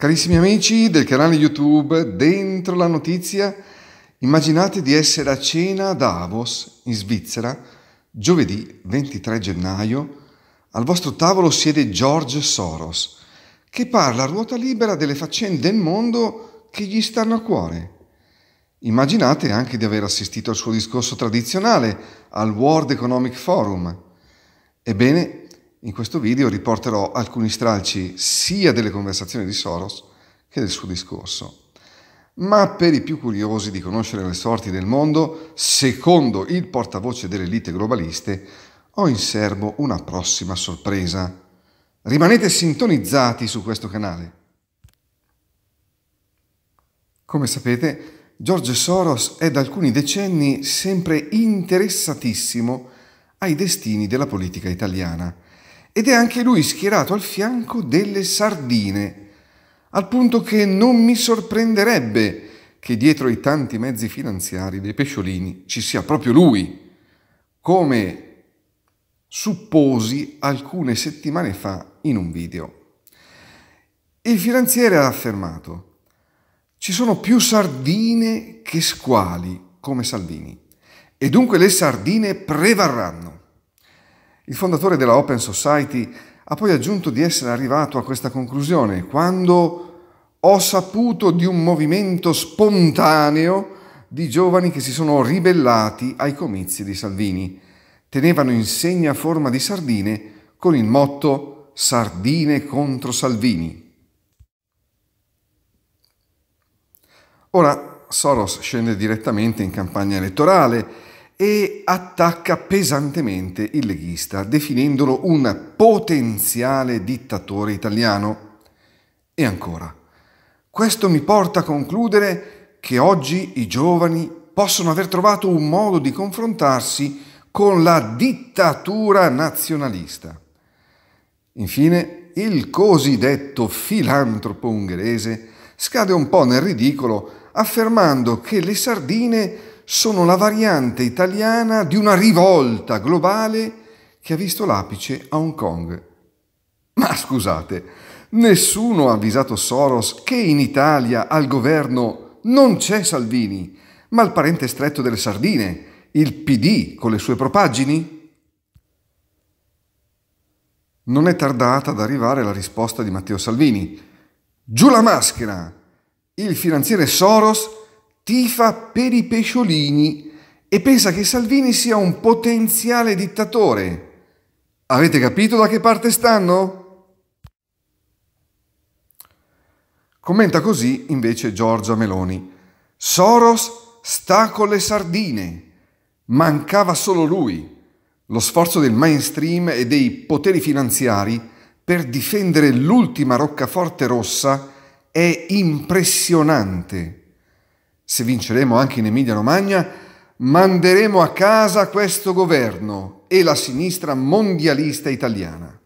Carissimi amici del canale YouTube Dentro la Notizia, immaginate di essere a cena a Avos in Svizzera, giovedì 23 gennaio. Al vostro tavolo siede George Soros, che parla a ruota libera delle faccende del mondo che gli stanno a cuore. Immaginate anche di aver assistito al suo discorso tradizionale al World Economic Forum. Ebbene, in questo video riporterò alcuni stralci sia delle conversazioni di Soros che del suo discorso. Ma per i più curiosi di conoscere le sorti del mondo, secondo il portavoce delle elite globaliste, ho in serbo una prossima sorpresa. Rimanete sintonizzati su questo canale. Come sapete, George Soros è da alcuni decenni sempre interessatissimo ai destini della politica italiana ed è anche lui schierato al fianco delle sardine, al punto che non mi sorprenderebbe che dietro i tanti mezzi finanziari dei pesciolini ci sia proprio lui, come supposi alcune settimane fa in un video. Il finanziere ha affermato ci sono più sardine che squali come Salvini e dunque le sardine prevarranno. Il fondatore della Open Society ha poi aggiunto di essere arrivato a questa conclusione quando ho saputo di un movimento spontaneo di giovani che si sono ribellati ai comizi di Salvini. Tenevano insegna segna forma di sardine con il motto Sardine contro Salvini. Ora Soros scende direttamente in campagna elettorale e attacca pesantemente il leghista, definendolo un potenziale dittatore italiano. E ancora, questo mi porta a concludere che oggi i giovani possono aver trovato un modo di confrontarsi con la dittatura nazionalista. Infine, il cosiddetto filantropo ungherese scade un po' nel ridicolo affermando che le sardine sono la variante italiana di una rivolta globale che ha visto l'apice a Hong Kong. Ma scusate, nessuno ha avvisato Soros che in Italia al governo non c'è Salvini, ma il parente stretto delle sardine, il PD con le sue propaggini? Non è tardata ad arrivare la risposta di Matteo Salvini. Giù la maschera! Il finanziere Soros tifa per i pesciolini e pensa che Salvini sia un potenziale dittatore. Avete capito da che parte stanno? Commenta così invece Giorgia Meloni. Soros sta con le sardine. Mancava solo lui. Lo sforzo del mainstream e dei poteri finanziari per difendere l'ultima roccaforte rossa è impressionante se vinceremo anche in Emilia Romagna, manderemo a casa questo governo e la sinistra mondialista italiana.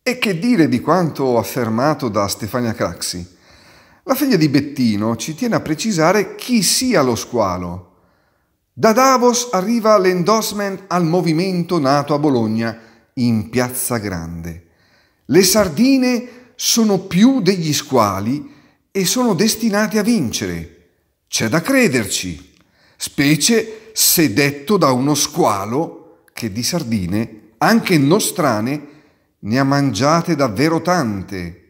E che dire di quanto affermato da Stefania Craxi? La figlia di Bettino ci tiene a precisare chi sia lo squalo. Da Davos arriva l'endorsement al movimento nato a Bologna, in Piazza Grande. Le sardine sono più degli squali e sono destinati a vincere. C'è da crederci, specie se detto da uno squalo che di sardine, anche nostrane, ne ha mangiate davvero tante.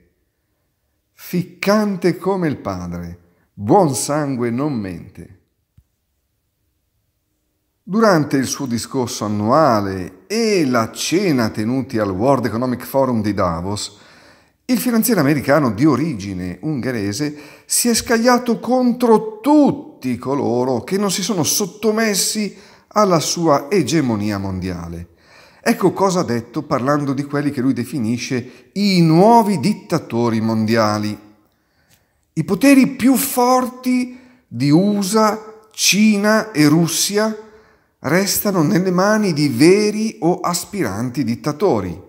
Ficcante come il padre, buon sangue non mente. Durante il suo discorso annuale e la cena tenuti al World Economic Forum di Davos, il finanziere americano di origine ungherese si è scagliato contro tutti coloro che non si sono sottomessi alla sua egemonia mondiale. Ecco cosa ha detto parlando di quelli che lui definisce i nuovi dittatori mondiali. I poteri più forti di USA, Cina e Russia restano nelle mani di veri o aspiranti dittatori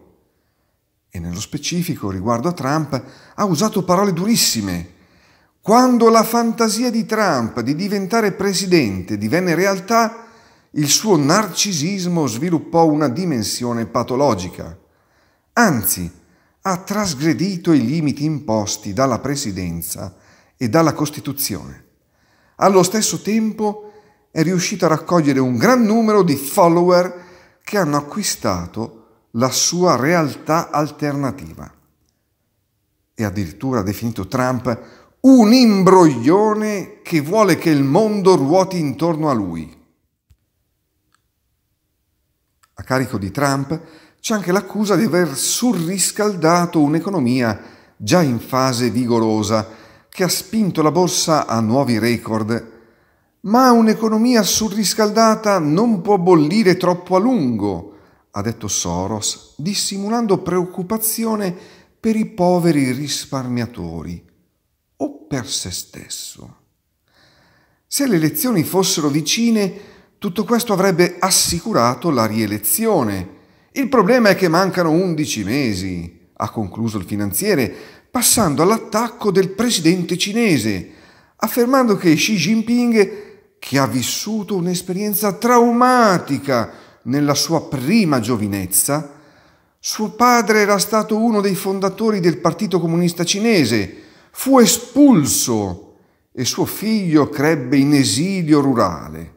e nello specifico riguardo a Trump, ha usato parole durissime. Quando la fantasia di Trump di diventare presidente divenne realtà, il suo narcisismo sviluppò una dimensione patologica. Anzi, ha trasgredito i limiti imposti dalla presidenza e dalla Costituzione. Allo stesso tempo è riuscito a raccogliere un gran numero di follower che hanno acquistato la sua realtà alternativa. E addirittura ha definito Trump un imbroglione che vuole che il mondo ruoti intorno a lui. A carico di Trump c'è anche l'accusa di aver surriscaldato un'economia già in fase vigorosa che ha spinto la borsa a nuovi record, ma un'economia surriscaldata non può bollire troppo a lungo ha detto Soros, dissimulando preoccupazione per i poveri risparmiatori o per se stesso. Se le elezioni fossero vicine, tutto questo avrebbe assicurato la rielezione. Il problema è che mancano 11 mesi, ha concluso il finanziere, passando all'attacco del presidente cinese, affermando che Xi Jinping, che ha vissuto un'esperienza traumatica nella sua prima giovinezza, suo padre era stato uno dei fondatori del Partito Comunista Cinese, fu espulso e suo figlio crebbe in esilio rurale.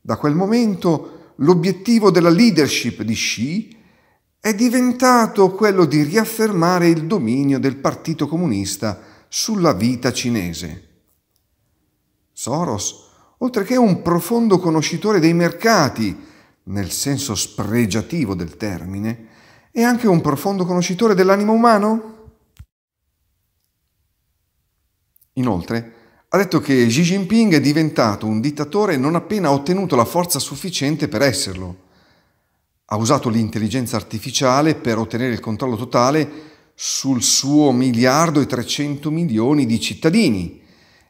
Da quel momento l'obiettivo della leadership di Xi è diventato quello di riaffermare il dominio del Partito Comunista sulla vita cinese. Soros, oltre che un profondo conoscitore dei mercati, nel senso spregiativo del termine, è anche un profondo conoscitore dell'animo umano? Inoltre, ha detto che Xi Jinping è diventato un dittatore non appena ha ottenuto la forza sufficiente per esserlo. Ha usato l'intelligenza artificiale per ottenere il controllo totale sul suo miliardo e 300 milioni di cittadini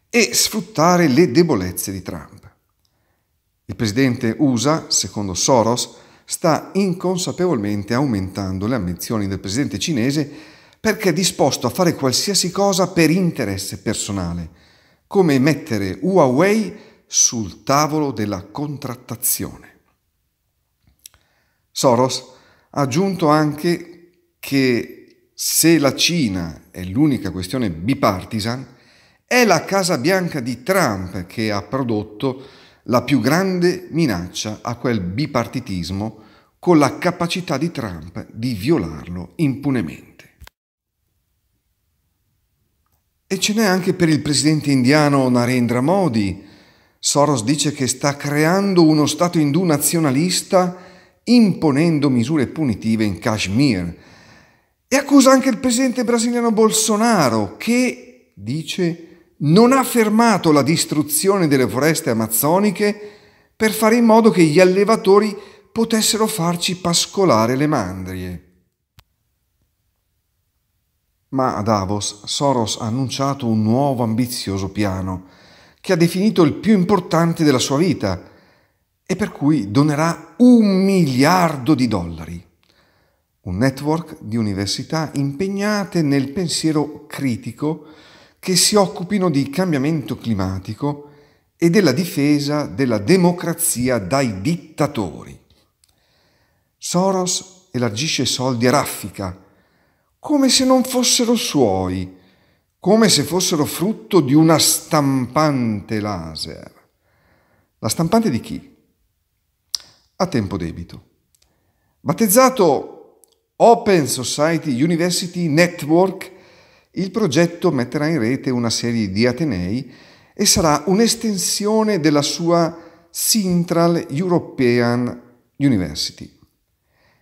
e sfruttare le debolezze di Trump. Il presidente USA, secondo Soros, sta inconsapevolmente aumentando le ambizioni del presidente cinese perché è disposto a fare qualsiasi cosa per interesse personale, come mettere Huawei sul tavolo della contrattazione. Soros ha aggiunto anche che se la Cina è l'unica questione bipartisan, è la Casa Bianca di Trump che ha prodotto la più grande minaccia a quel bipartitismo con la capacità di Trump di violarlo impunemente. E ce n'è anche per il presidente indiano Narendra Modi. Soros dice che sta creando uno Stato indù nazionalista imponendo misure punitive in Kashmir. E accusa anche il presidente brasiliano Bolsonaro che, dice, non ha fermato la distruzione delle foreste amazzoniche per fare in modo che gli allevatori potessero farci pascolare le mandrie. Ma a Davos Soros ha annunciato un nuovo ambizioso piano, che ha definito il più importante della sua vita e per cui donerà un miliardo di dollari. Un network di università impegnate nel pensiero critico che si occupino di cambiamento climatico e della difesa della democrazia dai dittatori. Soros elargisce soldi a raffica, come se non fossero suoi, come se fossero frutto di una stampante laser. La stampante di chi? A tempo debito. Battezzato Open Society University Network il progetto metterà in rete una serie di atenei e sarà un'estensione della sua Central European University,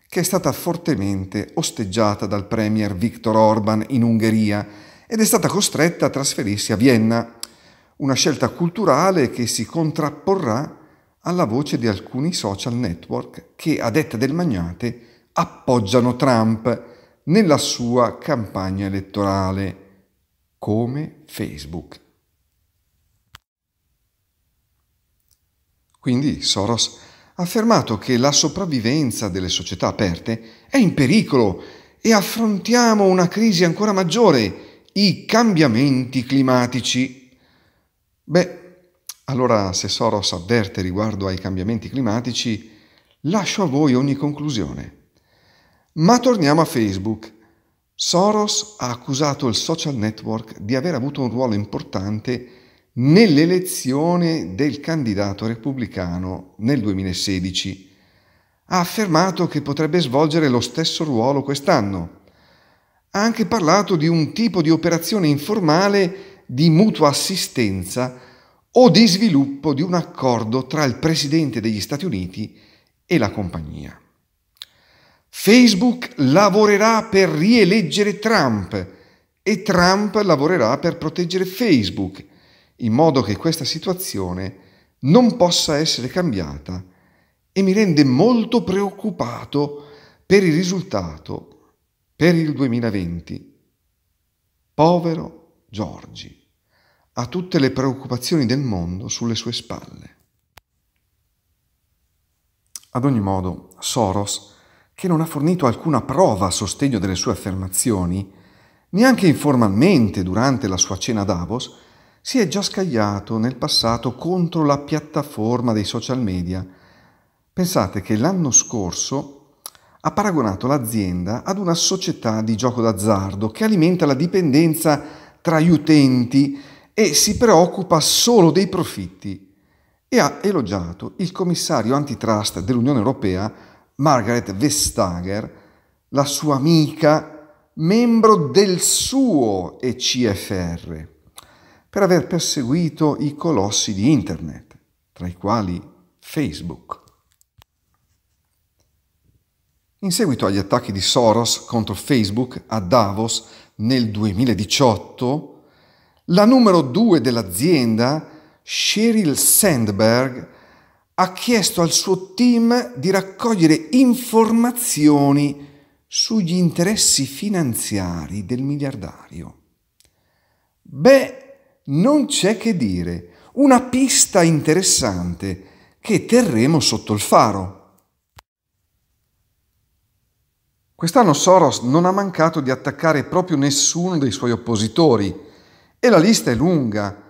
che è stata fortemente osteggiata dal premier Viktor Orban in Ungheria ed è stata costretta a trasferirsi a Vienna, una scelta culturale che si contrapporrà alla voce di alcuni social network che, a detta del magnate, appoggiano Trump nella sua campagna elettorale, come Facebook. Quindi Soros ha affermato che la sopravvivenza delle società aperte è in pericolo e affrontiamo una crisi ancora maggiore, i cambiamenti climatici. Beh, allora se Soros avverte riguardo ai cambiamenti climatici, lascio a voi ogni conclusione. Ma torniamo a Facebook. Soros ha accusato il social network di aver avuto un ruolo importante nell'elezione del candidato repubblicano nel 2016. Ha affermato che potrebbe svolgere lo stesso ruolo quest'anno. Ha anche parlato di un tipo di operazione informale di mutua assistenza o di sviluppo di un accordo tra il Presidente degli Stati Uniti e la compagnia. Facebook lavorerà per rieleggere Trump e Trump lavorerà per proteggere Facebook, in modo che questa situazione non possa essere cambiata e mi rende molto preoccupato per il risultato per il 2020. Povero Giorgi ha tutte le preoccupazioni del mondo sulle sue spalle. Ad ogni modo, Soros che non ha fornito alcuna prova a sostegno delle sue affermazioni, neanche informalmente durante la sua cena a Davos, si è già scagliato nel passato contro la piattaforma dei social media. Pensate che l'anno scorso ha paragonato l'azienda ad una società di gioco d'azzardo che alimenta la dipendenza tra gli utenti e si preoccupa solo dei profitti e ha elogiato il commissario antitrust dell'Unione Europea Margaret Vestager, la sua amica, membro del suo ECFR, per aver perseguito i colossi di Internet, tra i quali Facebook. In seguito agli attacchi di Soros contro Facebook a Davos nel 2018, la numero due dell'azienda, Sheryl Sandberg, ha chiesto al suo team di raccogliere informazioni sugli interessi finanziari del miliardario. Beh, non c'è che dire, una pista interessante che terremo sotto il faro. Quest'anno Soros non ha mancato di attaccare proprio nessuno dei suoi oppositori e la lista è lunga.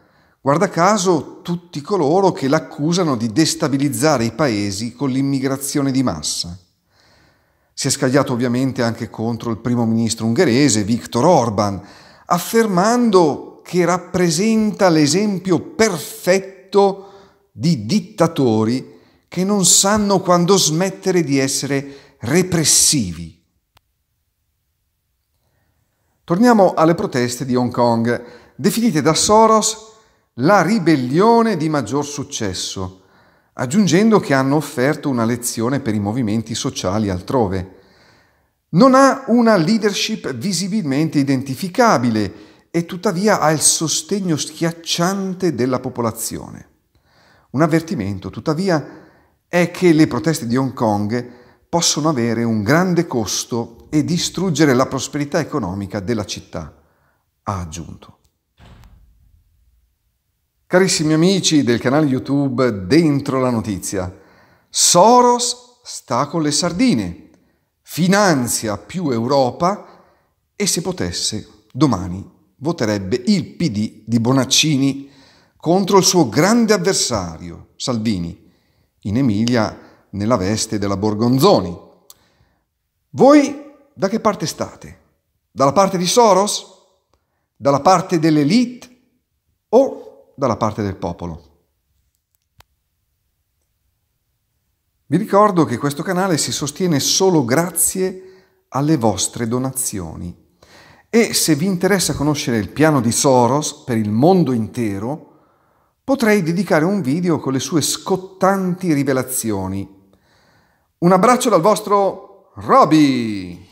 Guarda caso tutti coloro che l'accusano di destabilizzare i paesi con l'immigrazione di massa. Si è scagliato ovviamente anche contro il primo ministro ungherese Viktor Orban, affermando che rappresenta l'esempio perfetto di dittatori che non sanno quando smettere di essere repressivi. Torniamo alle proteste di Hong Kong, definite da Soros la ribellione di maggior successo, aggiungendo che hanno offerto una lezione per i movimenti sociali altrove. Non ha una leadership visibilmente identificabile e tuttavia ha il sostegno schiacciante della popolazione. Un avvertimento, tuttavia, è che le proteste di Hong Kong possono avere un grande costo e distruggere la prosperità economica della città, ha aggiunto. Carissimi amici del canale YouTube Dentro la Notizia, Soros sta con le sardine, finanzia più Europa e se potesse domani voterebbe il PD di Bonaccini contro il suo grande avversario Salvini, in Emilia nella veste della Borgonzoni. Voi da che parte state? Dalla parte di Soros? Dalla parte dell'elite? O dalla parte del popolo. Vi ricordo che questo canale si sostiene solo grazie alle vostre donazioni e se vi interessa conoscere il piano di Soros per il mondo intero, potrei dedicare un video con le sue scottanti rivelazioni. Un abbraccio dal vostro Robby!